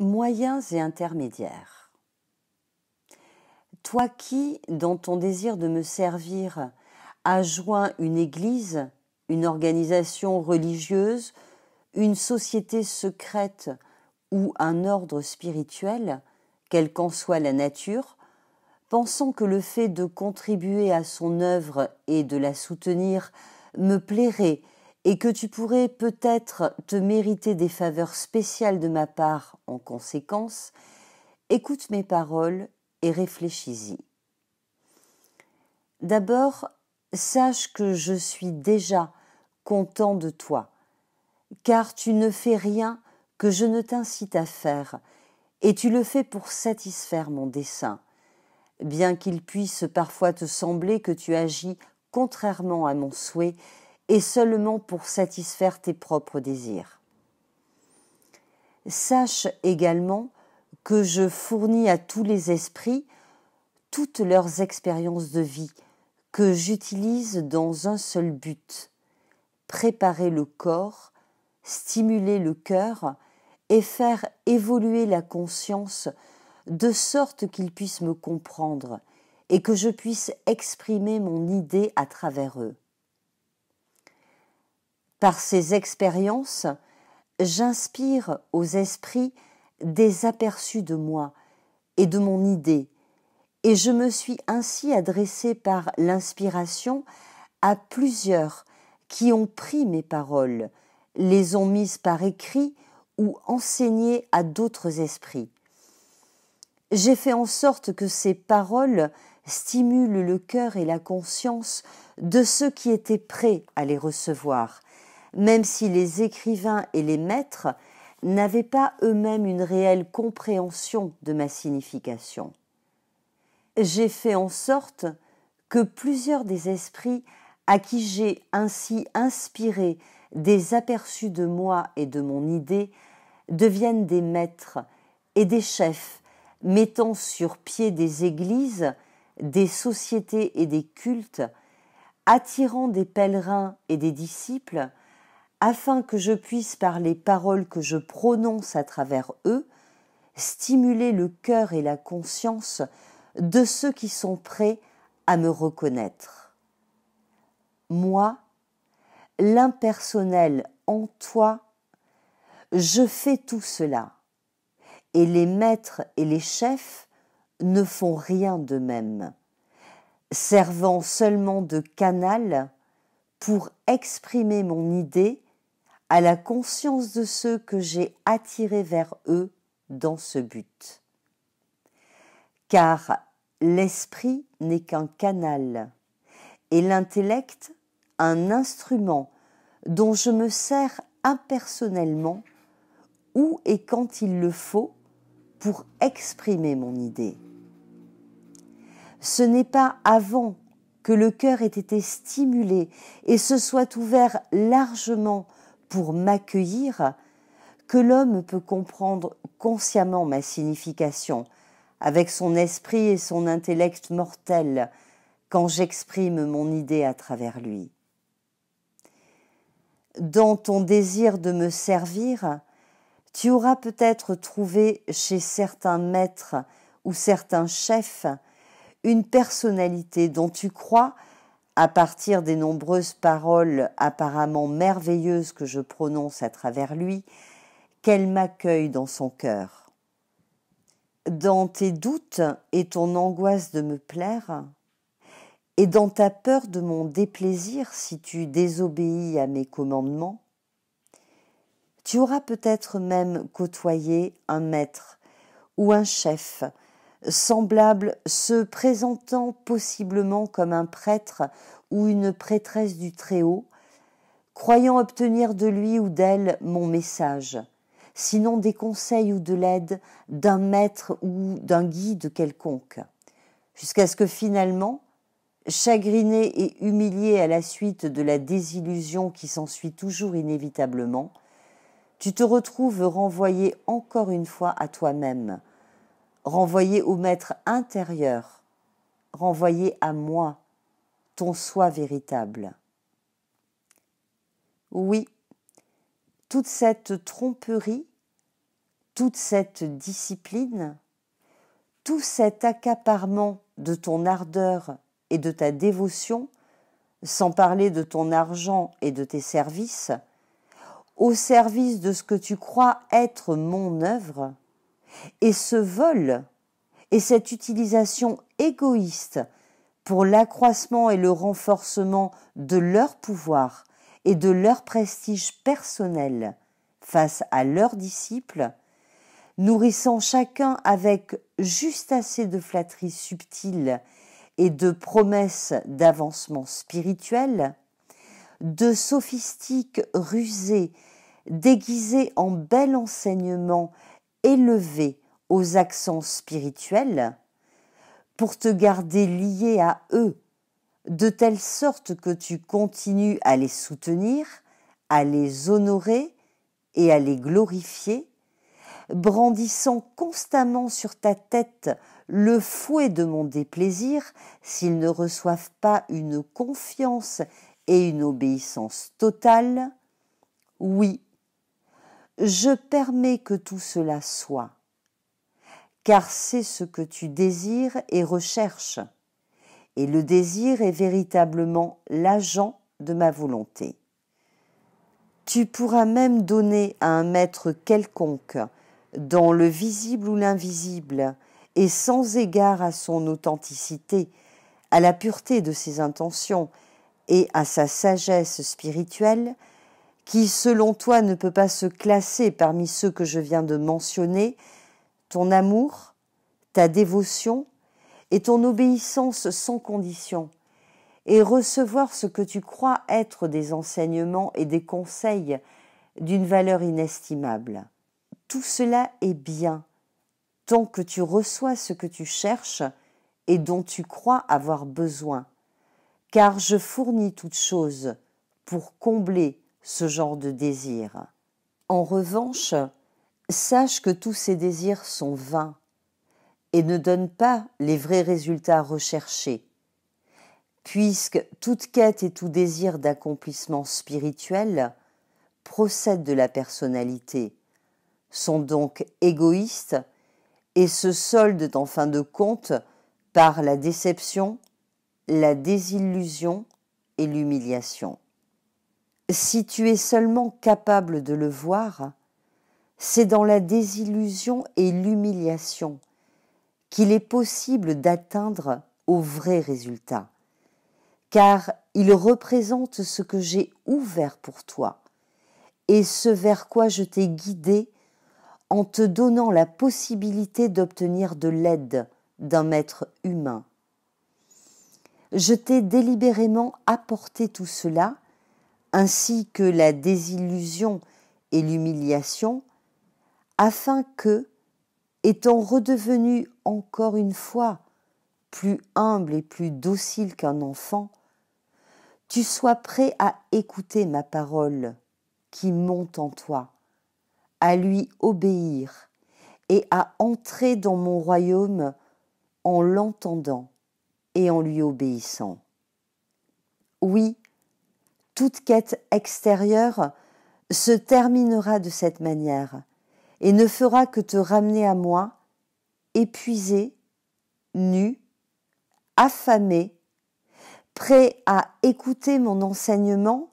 Moyens et intermédiaires. Toi qui, dans ton désir de me servir, as joint une église, une organisation religieuse, une société secrète ou un ordre spirituel, quelle qu'en soit la nature, pensant que le fait de contribuer à son œuvre et de la soutenir me plairait et que tu pourrais peut-être te mériter des faveurs spéciales de ma part en conséquence, écoute mes paroles et réfléchis-y. D'abord, sache que je suis déjà content de toi, car tu ne fais rien que je ne t'incite à faire, et tu le fais pour satisfaire mon dessein, bien qu'il puisse parfois te sembler que tu agis contrairement à mon souhait, et seulement pour satisfaire tes propres désirs. Sache également que je fournis à tous les esprits toutes leurs expériences de vie que j'utilise dans un seul but, préparer le corps, stimuler le cœur et faire évoluer la conscience de sorte qu'ils puissent me comprendre et que je puisse exprimer mon idée à travers eux. Par ces expériences, j'inspire aux esprits des aperçus de moi et de mon idée, et je me suis ainsi adressé par l'inspiration à plusieurs qui ont pris mes paroles, les ont mises par écrit ou enseignées à d'autres esprits. J'ai fait en sorte que ces paroles stimulent le cœur et la conscience de ceux qui étaient prêts à les recevoir, même si les écrivains et les maîtres n'avaient pas eux-mêmes une réelle compréhension de ma signification. J'ai fait en sorte que plusieurs des esprits à qui j'ai ainsi inspiré des aperçus de moi et de mon idée deviennent des maîtres et des chefs, mettant sur pied des églises, des sociétés et des cultes, attirant des pèlerins et des disciples, afin que je puisse, par les paroles que je prononce à travers eux, stimuler le cœur et la conscience de ceux qui sont prêts à me reconnaître. Moi, l'impersonnel en toi, je fais tout cela, et les maîtres et les chefs ne font rien d'eux-mêmes, servant seulement de canal pour exprimer mon idée à la conscience de ceux que j'ai attirés vers eux dans ce but. Car l'esprit n'est qu'un canal et l'intellect un instrument dont je me sers impersonnellement où et quand il le faut pour exprimer mon idée. Ce n'est pas avant que le cœur ait été stimulé et se soit ouvert largement pour m'accueillir que l'homme peut comprendre consciemment ma signification, avec son esprit et son intellect mortel, quand j'exprime mon idée à travers lui. Dans ton désir de me servir, tu auras peut-être trouvé chez certains maîtres ou certains chefs une personnalité dont tu crois à partir des nombreuses paroles apparemment merveilleuses que je prononce à travers lui, qu'elle m'accueille dans son cœur. Dans tes doutes et ton angoisse de me plaire, et dans ta peur de mon déplaisir si tu désobéis à mes commandements, tu auras peut-être même côtoyé un maître ou un chef semblable se présentant possiblement comme un prêtre ou une prêtresse du Très-Haut, croyant obtenir de lui ou d'elle mon message, sinon des conseils ou de l'aide d'un maître ou d'un guide quelconque, jusqu'à ce que finalement, chagriné et humilié à la suite de la désillusion qui s'ensuit toujours inévitablement, tu te retrouves renvoyé encore une fois à toi-même, renvoyé au maître intérieur, renvoyé à moi, ton soi véritable. Oui, toute cette tromperie, toute cette discipline, tout cet accaparement de ton ardeur et de ta dévotion, sans parler de ton argent et de tes services, au service de ce que tu crois être mon œuvre, et ce vol et cette utilisation égoïste pour l'accroissement et le renforcement de leur pouvoir et de leur prestige personnel face à leurs disciples, nourrissant chacun avec juste assez de flatteries subtiles et de promesses d'avancement spirituel, de sophistiques rusées déguisés en bel enseignement élevé aux accents spirituels pour te garder lié à eux, de telle sorte que tu continues à les soutenir, à les honorer et à les glorifier, brandissant constamment sur ta tête le fouet de mon déplaisir s'ils ne reçoivent pas une confiance et une obéissance totale, oui, je permets que tout cela soit, car c'est ce que tu désires et recherches, et le désir est véritablement l'agent de ma volonté. Tu pourras même donner à un maître quelconque, dans le visible ou l'invisible, et sans égard à son authenticité, à la pureté de ses intentions et à sa sagesse spirituelle, qui selon toi ne peut pas se classer parmi ceux que je viens de mentionner, ton amour, ta dévotion et ton obéissance sans condition, et recevoir ce que tu crois être des enseignements et des conseils d'une valeur inestimable. Tout cela est bien, tant que tu reçois ce que tu cherches et dont tu crois avoir besoin, car je fournis toutes choses pour combler ce genre de désir. En revanche, sache que tous ces désirs sont vains et ne donnent pas les vrais résultats recherchés, puisque toute quête et tout désir d'accomplissement spirituel procèdent de la personnalité, sont donc égoïstes et se soldent en fin de compte par la déception, la désillusion et l'humiliation si tu es seulement capable de le voir, c'est dans la désillusion et l'humiliation qu'il est possible d'atteindre au vrai résultat, car il représente ce que j'ai ouvert pour toi et ce vers quoi je t'ai guidé en te donnant la possibilité d'obtenir de l'aide d'un maître humain. Je t'ai délibérément apporté tout cela ainsi que la désillusion et l'humiliation, afin que, étant redevenu encore une fois plus humble et plus docile qu'un enfant, tu sois prêt à écouter ma parole qui monte en toi, à lui obéir et à entrer dans mon royaume en l'entendant et en lui obéissant. Oui, toute quête extérieure se terminera de cette manière et ne fera que te ramener à moi, épuisé, nu, affamé, prêt à écouter mon enseignement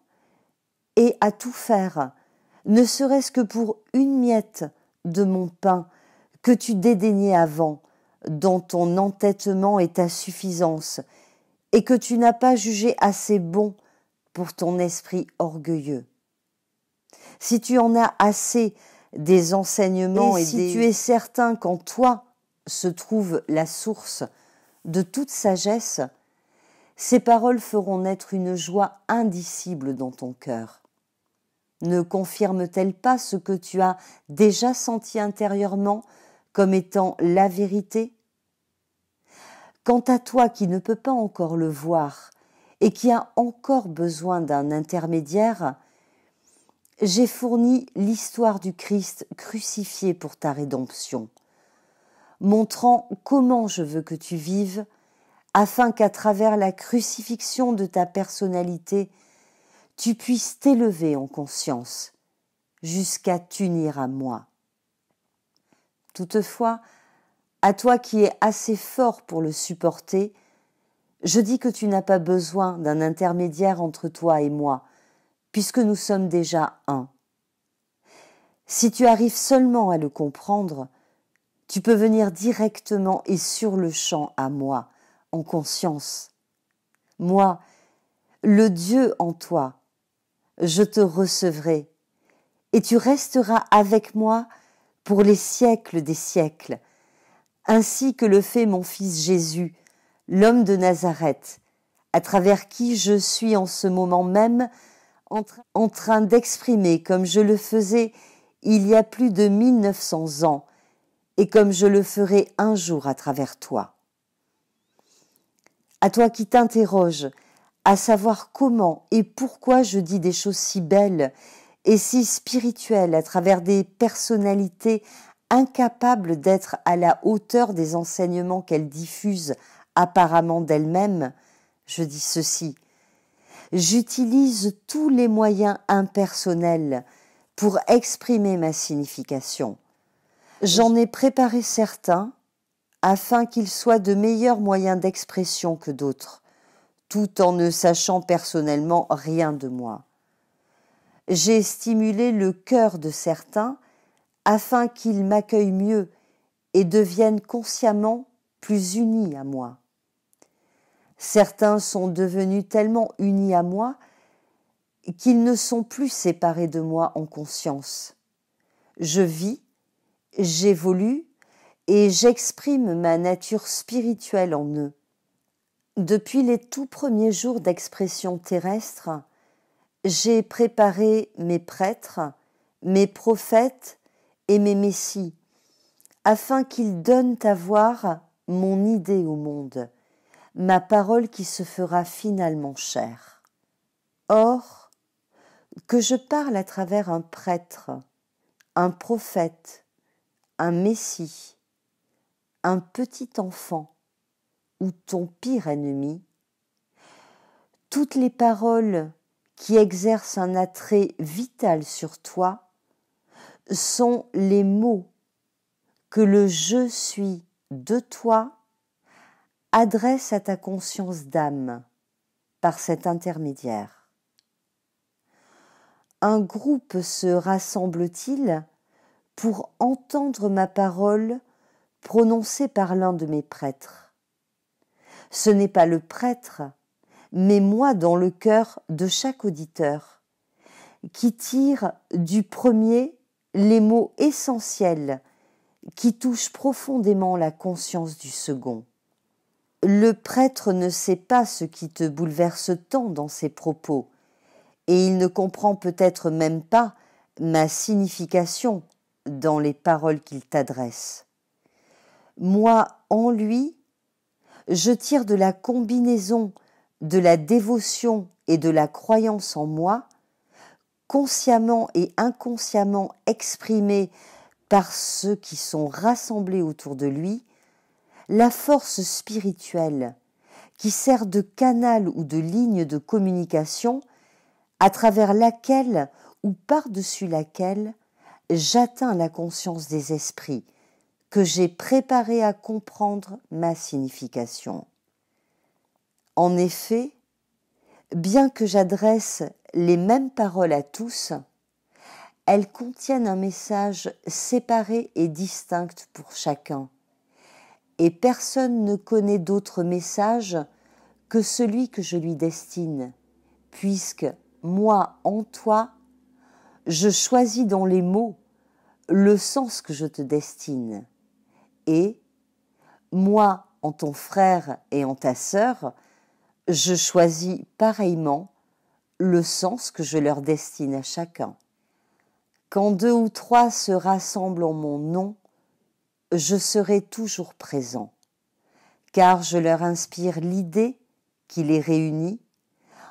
et à tout faire, ne serait-ce que pour une miette de mon pain que tu dédaignais avant dans ton entêtement et ta suffisance, et que tu n'as pas jugé assez bon pour ton esprit orgueilleux. Si tu en as assez des enseignements et, si tu es certain qu'en toi se trouve la source de toute sagesse, ces paroles feront naître une joie indicible dans ton cœur. Ne confirme-t-elle pas ce que tu as déjà senti intérieurement comme étant la vérité Quant à toi qui ne peux pas encore le voir, et qui a encore besoin d'un intermédiaire, j'ai fourni l'histoire du Christ crucifié pour ta rédemption, montrant comment je veux que tu vives, afin qu'à travers la crucifixion de ta personnalité, tu puisses t'élever en conscience, jusqu'à t'unir à moi. Toutefois, à toi qui es assez fort pour le supporter, je dis que tu n'as pas besoin d'un intermédiaire entre toi et moi, puisque nous sommes déjà un. Si tu arrives seulement à le comprendre, tu peux venir directement et sur le champ à moi, en conscience. Moi, le Dieu en toi, je te recevrai, et tu resteras avec moi pour les siècles des siècles, ainsi que le fait mon Fils Jésus, l'homme de Nazareth, à travers qui je suis en ce moment même en, train d'exprimer, comme je le faisais il y a plus de 1900 ans, et comme je le ferai un jour à travers toi. À toi qui t'interroges, à savoir comment et pourquoi je dis des choses si belles et si spirituelles à travers des personnalités incapables d'être à la hauteur des enseignements qu'elles diffusent apparemment d'elle-même, je dis ceci. J'utilise tous les moyens impersonnels pour exprimer ma signification. J'en ai préparé certains afin qu'ils soient de meilleurs moyens d'expression que d'autres, tout en ne sachant personnellement rien de moi. J'ai stimulé le cœur de certains afin qu'ils m'accueillent mieux et deviennent consciemment plus unis à moi. Certains sont devenus tellement unis à moi qu'ils ne sont plus séparés de moi en conscience. Je vis, j'évolue et j'exprime ma nature spirituelle en eux. Depuis les tout premiers jours d'expression terrestre, j'ai préparé mes prêtres, mes prophètes et mes messies, afin qu'ils donnent à voir mon idée au monde ma parole qui se fera finalement chère. Or, que je parle à travers un prêtre, un prophète, un messie, un petit enfant ou ton pire ennemi, toutes les paroles qui exercent un attrait vital sur toi sont les mots que le je suis de toi adresse à ta conscience d'âme par cet intermédiaire. Un groupe se rassemble-t-il pour entendre ma parole prononcée par l'un de mes prêtres. Ce n'est pas le prêtre, mais moi dans le cœur de chaque auditeur, qui tire du premier les mots essentiels qui touchent profondément la conscience du second. Le prêtre ne sait pas ce qui te bouleverse tant dans ses propos, et il ne comprend peut-être même pas ma signification dans les paroles qu'il t'adresse. Moi, en lui, je tire de la combinaison de la dévotion et de la croyance en moi, consciemment et inconsciemment exprimée par ceux qui sont rassemblés autour de lui, la force spirituelle qui sert de canal ou de ligne de communication à travers laquelle ou par-dessus laquelle j'atteins la conscience des esprits que j'ai préparé à comprendre ma signification. En effet, bien que j'adresse les mêmes paroles à tous, elles contiennent un message séparé et distinct pour chacun et personne ne connaît d'autre message que celui que je lui destine, puisque moi en toi, je choisis dans les mots le sens que je te destine, et moi en ton frère et en ta sœur, je choisis pareillement le sens que je leur destine à chacun. Quand deux ou trois se rassemblent en mon nom, je serai toujours présent, car je leur inspire l'idée qui les réunit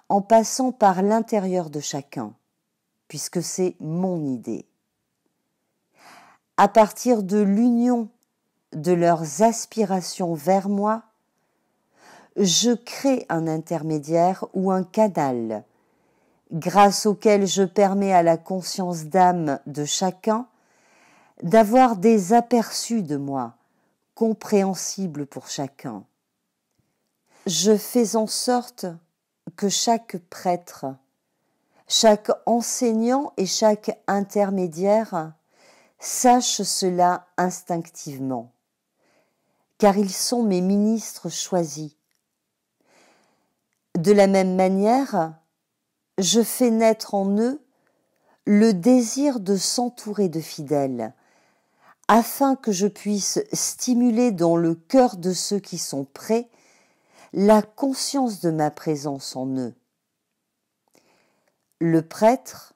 en passant par l'intérieur de chacun, puisque c'est mon idée. À partir de l'union de leurs aspirations vers moi, je crée un intermédiaire ou un canal, grâce auquel je permets à la conscience d'âme de chacun d'avoir des aperçus de moi, compréhensibles pour chacun. Je fais en sorte que chaque prêtre, chaque enseignant et chaque intermédiaire sache cela instinctivement, car ils sont mes ministres choisis. De la même manière, je fais naître en eux le désir de s'entourer de fidèles afin que je puisse stimuler dans le cœur de ceux qui sont prêts la conscience de ma présence en eux. Le prêtre,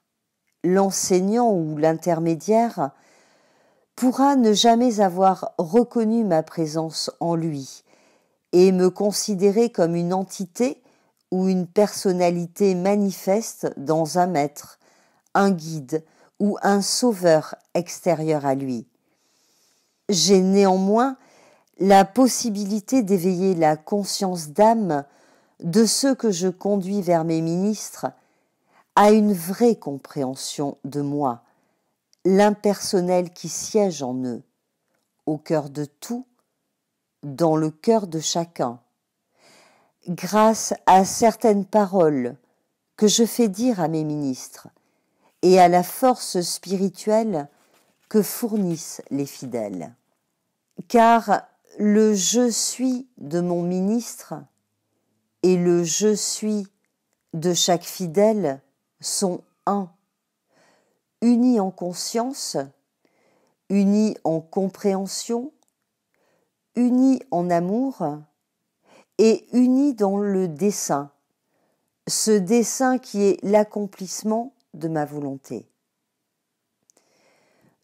l'enseignant ou l'intermédiaire pourra ne jamais avoir reconnu ma présence en lui et me considérer comme une entité ou une personnalité manifeste dans un maître, un guide ou un sauveur extérieur à lui. J'ai néanmoins la possibilité d'éveiller la conscience d'âme de ceux que je conduis vers mes ministres à une vraie compréhension de moi, l'impersonnel qui siège en eux, au cœur de tout, dans le cœur de chacun. Grâce à certaines paroles que je fais dire à mes ministres et à la force spirituelle que fournissent les fidèles car le je suis de mon ministre et le je suis de chaque fidèle sont un, unis en conscience, unis en compréhension, unis en amour et unis dans le dessein, ce dessein qui est l'accomplissement de ma volonté.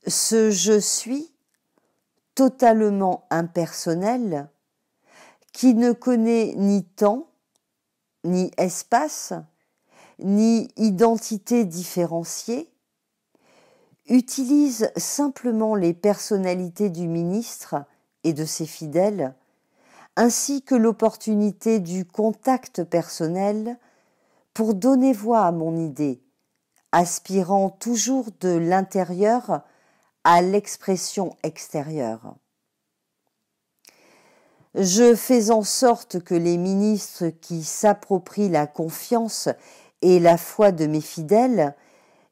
Ce je suis totalement impersonnel, qui ne connaît ni temps, ni espace, ni identité différenciée, utilise simplement les personnalités du ministre et de ses fidèles, ainsi que l'opportunité du contact personnel pour donner voix à mon idée, aspirant toujours de l'intérieur à l'expression extérieure. Je fais en sorte que les ministres qui s'approprient la confiance et la foi de mes fidèles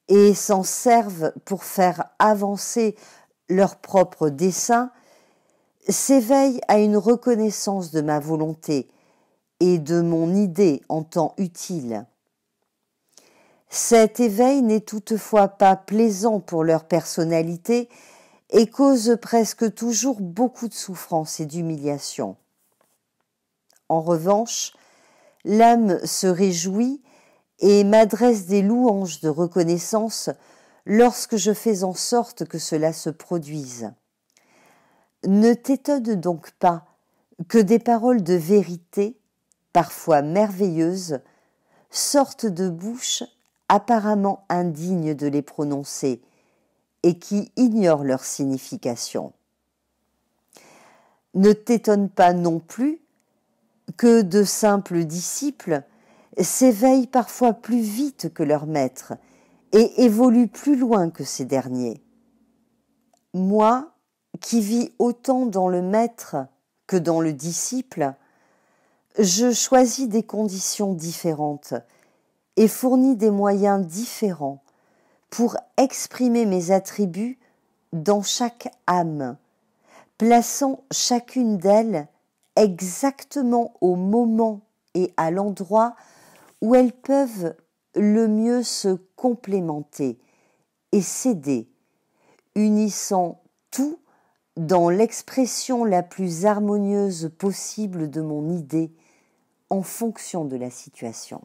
et s'en servent pour faire avancer leur propre dessein s'éveillent à une reconnaissance de ma volonté et de mon idée en temps utile. Cet éveil n'est toutefois pas plaisant pour leur personnalité et cause presque toujours beaucoup de souffrance et d'humiliation. En revanche, l'âme se réjouit et m'adresse des louanges de reconnaissance lorsque je fais en sorte que cela se produise. Ne t'étonne donc pas que des paroles de vérité, parfois merveilleuses, sortent de bouche apparemment indignes de les prononcer et qui ignorent leur signification. Ne t'étonne pas non plus que de simples disciples s'éveillent parfois plus vite que leur maître et évoluent plus loin que ces derniers. Moi, qui vis autant dans le maître que dans le disciple, je choisis des conditions différentes et fournit des moyens différents pour exprimer mes attributs dans chaque âme, plaçant chacune d'elles exactement au moment et à l'endroit où elles peuvent le mieux se complémenter et s'aider, unissant tout dans l'expression la plus harmonieuse possible de mon idée en fonction de la situation.